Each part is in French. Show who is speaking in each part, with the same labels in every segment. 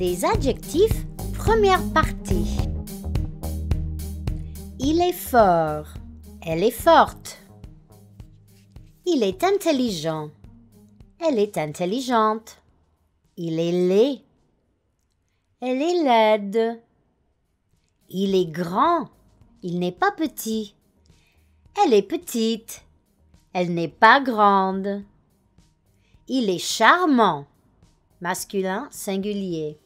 Speaker 1: Les adjectifs, première partie. Il est fort. Elle est forte. Il est intelligent. Elle est intelligente. Il est laid. Elle est laide. Il est grand. Il n'est pas petit. Elle est petite. Elle n'est pas grande. Il est charmant. Masculin singulier.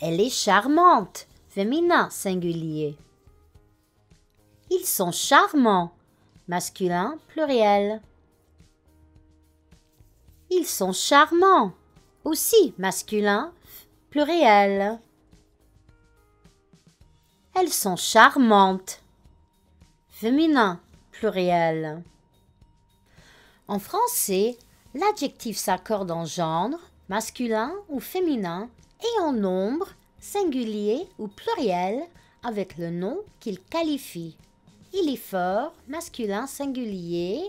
Speaker 1: Elle est charmante, féminin singulier. Ils sont charmants, masculin pluriel. Ils sont charmants, aussi masculin pluriel. Elles sont charmantes, féminin pluriel. En français, l'adjectif s'accorde en genre, masculin ou féminin, et en nombre, singulier ou pluriel, avec le nom qu'il qualifie. Il est fort, masculin singulier.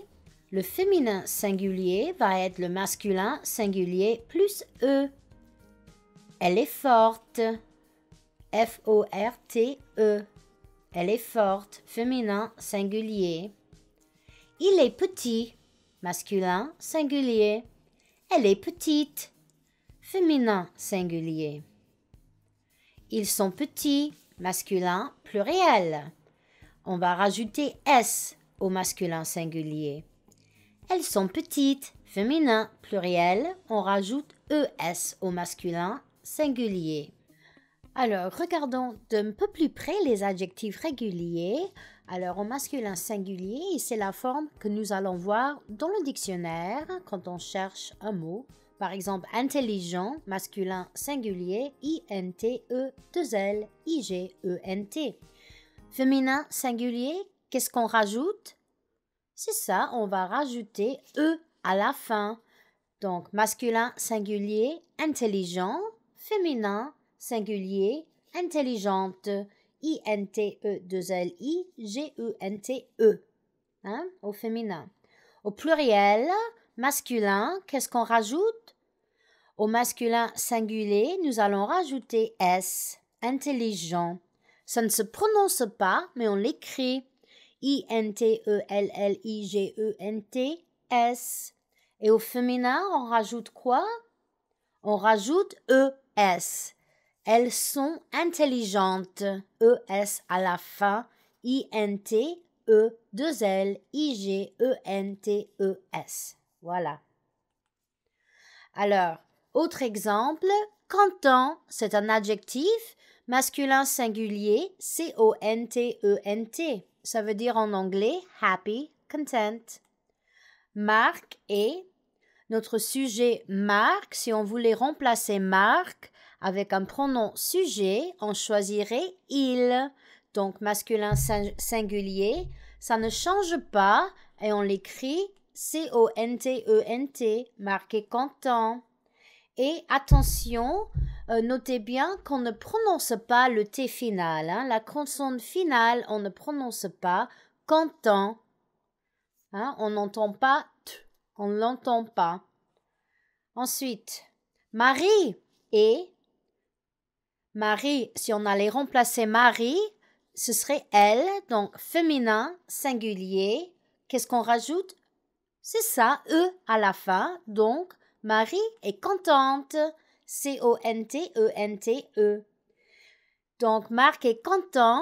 Speaker 1: Le féminin singulier va être le masculin singulier plus E. Elle est forte. F-O-R-T-E. Elle est forte, féminin singulier. Il est petit, masculin singulier. Elle est petite, féminin singulier. Ils sont petits, masculin, pluriel. On va rajouter S au masculin singulier. Elles sont petites, féminin, pluriel. On rajoute ES au masculin singulier. Alors, regardons d'un peu plus près les adjectifs réguliers. Alors, au masculin singulier, c'est la forme que nous allons voir dans le dictionnaire quand on cherche un mot par exemple, intelligent, masculin singulier, I-N-T-E-2-L-I-G-E-N-T. E e féminin singulier, qu'est-ce qu'on rajoute C'est ça, on va rajouter E à la fin. Donc, masculin singulier, intelligent, féminin singulier, intelligente, e I-N-T-E-2-L-I-G-E-N-T-E. Hein, au féminin. Au pluriel, masculin, qu'est-ce qu'on rajoute Au masculin singulier, nous allons rajouter S, intelligent. Ça ne se prononce pas, mais on l'écrit. I-N-T-E-L-L-I-G-E-N-T-S. Et au féminin, on rajoute quoi On rajoute E-S. Elles sont intelligentes. E-S à la fin. i n t e l l i g e n t e s voilà. Alors, autre exemple, content, c'est un adjectif masculin singulier, C-O-N-T-E-N-T. E ça veut dire en anglais happy, content. Marc est notre sujet Marc, Si on voulait remplacer Marc avec un pronom sujet, on choisirait il. Donc masculin singulier, ça ne change pas et on l'écrit C-O-N-T-E-N-T, e marqué content ». Et attention, euh, notez bien qu'on ne prononce pas le T final. Hein. la consonne finale, on ne prononce pas content hein, ». on n'entend pas T, on ne l'entend pas. Ensuite, Marie et Marie, si on allait remplacer Marie, ce serait elle, donc féminin, singulier. Qu'est-ce qu'on rajoute c'est ça, E à la fin. Donc, Marie est contente. C-O-N-T-E-N-T-E. E. Donc, Marc est content.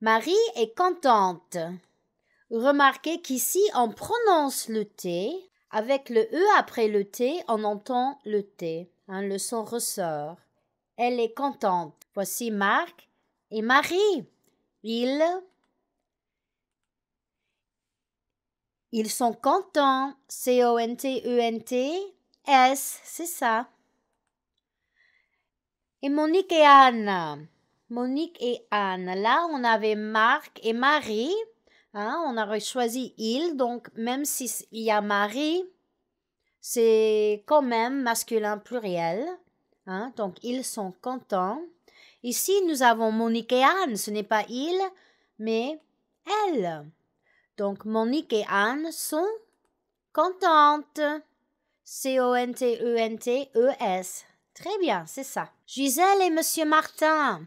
Speaker 1: Marie est contente. Remarquez qu'ici, on prononce le T. Avec le E après le T, on entend le T. Hein, le son ressort. Elle est contente. Voici Marc et Marie. Ils Ils sont contents. C-O-N-T-E-N-T-S, c'est ça. Et Monique et Anne. Monique et Anne. Là, on avait Marc et Marie. Hein, on aurait choisi il, donc même s'il y a Marie, c'est quand même masculin pluriel. Hein, donc ils sont contents. Ici, nous avons Monique et Anne. Ce n'est pas il, mais elle. Donc Monique et Anne sont contentes. C-O-N-T-E-N-T-E-S. Très bien, c'est ça. Gisèle et Monsieur Martin.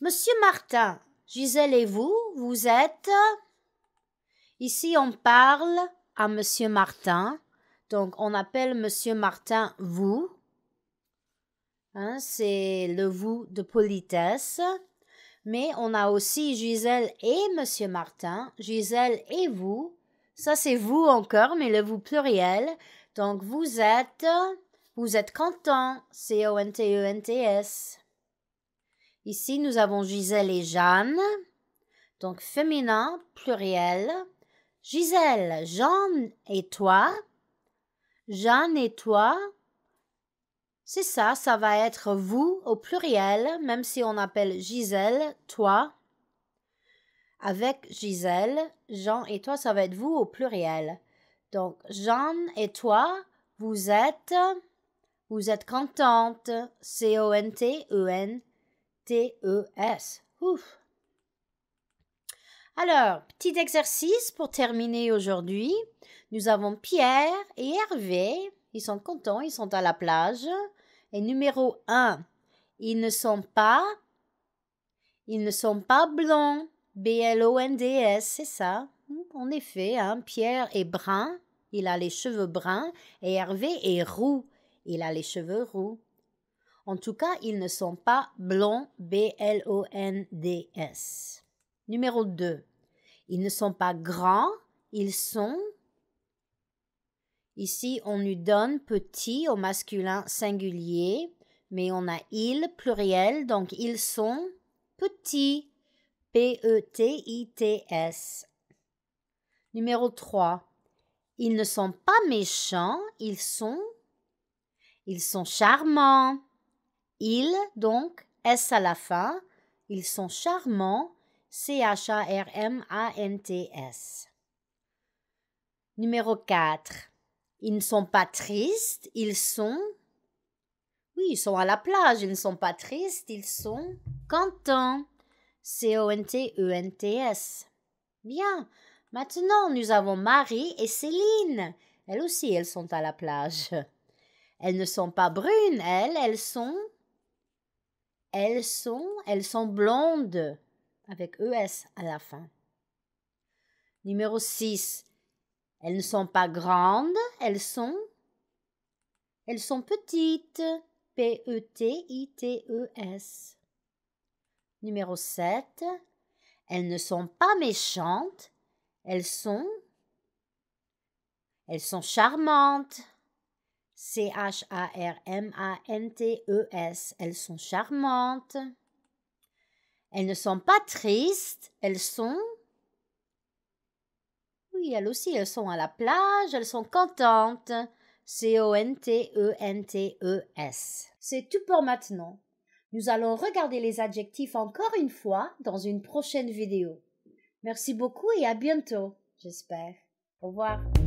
Speaker 1: Monsieur Martin, Gisèle et vous, vous êtes. Ici, on parle à Monsieur Martin. Donc, on appelle Monsieur Martin vous. Hein, c'est le vous de politesse. Mais on a aussi Gisèle et Monsieur Martin, Gisèle et vous. Ça c'est vous encore, mais le vous pluriel. Donc vous êtes, vous êtes content, C-O-N-T-E-N-T-S. E Ici nous avons Gisèle et Jeanne. Donc féminin, pluriel. Gisèle, Jeanne et toi. Jeanne et toi, c'est ça, ça va être vous au pluriel, même si on appelle Gisèle, toi. Avec Gisèle, Jean et toi, ça va être vous au pluriel. Donc, Jean et toi, vous êtes, vous êtes contente. C-O-N-T-E-N-T-E-S. Ouf. Alors, petit exercice pour terminer aujourd'hui. Nous avons Pierre et Hervé. Ils sont contents, ils sont à la plage. Et numéro 1, ils ne sont pas, ils ne sont pas blonds, B-L-O-N-D-S, c'est ça. En effet, hein, Pierre est brun, il a les cheveux bruns, et Hervé est roux, il a les cheveux roux. En tout cas, ils ne sont pas blonds, B-L-O-N-D-S. Numéro 2. Ils ne sont pas grands, ils sont, Ici, on nous donne petit au masculin singulier, mais on a ils pluriel, donc ils sont petits. P-E-T-I-T-S. Numéro 3. Ils ne sont pas méchants, ils sont. Ils sont charmants. Ils, donc, S à la fin. Ils sont charmants, C-H-A-R-M-A-N-T-S. Numéro 4. Ils ne sont pas tristes, ils sont... Oui, ils sont à la plage, ils ne sont pas tristes, ils sont contents. C-O-N-T-E-N-T-S. Bien. Maintenant, nous avons Marie et Céline. Elles aussi, elles sont à la plage. Elles ne sont pas brunes, elles, elles sont... Elles sont, elles sont blondes, avec E-S à la fin. Numéro 6. Elles ne sont pas grandes, elles sont elles sont petites. P-E-T-I-T-E-S. Numéro 7. Elles ne sont pas méchantes. Elles sont. Elles sont charmantes. C-H-A-R-M-A-N-T-E-S. Elles sont charmantes. Elles ne sont pas tristes. Elles sont elles aussi, elles sont à la plage, elles sont contentes. C-O-N-T-E-N-T-E-S. C'est tout pour maintenant. Nous allons regarder les adjectifs encore une fois dans une prochaine vidéo. Merci beaucoup et à bientôt, j'espère. Au revoir.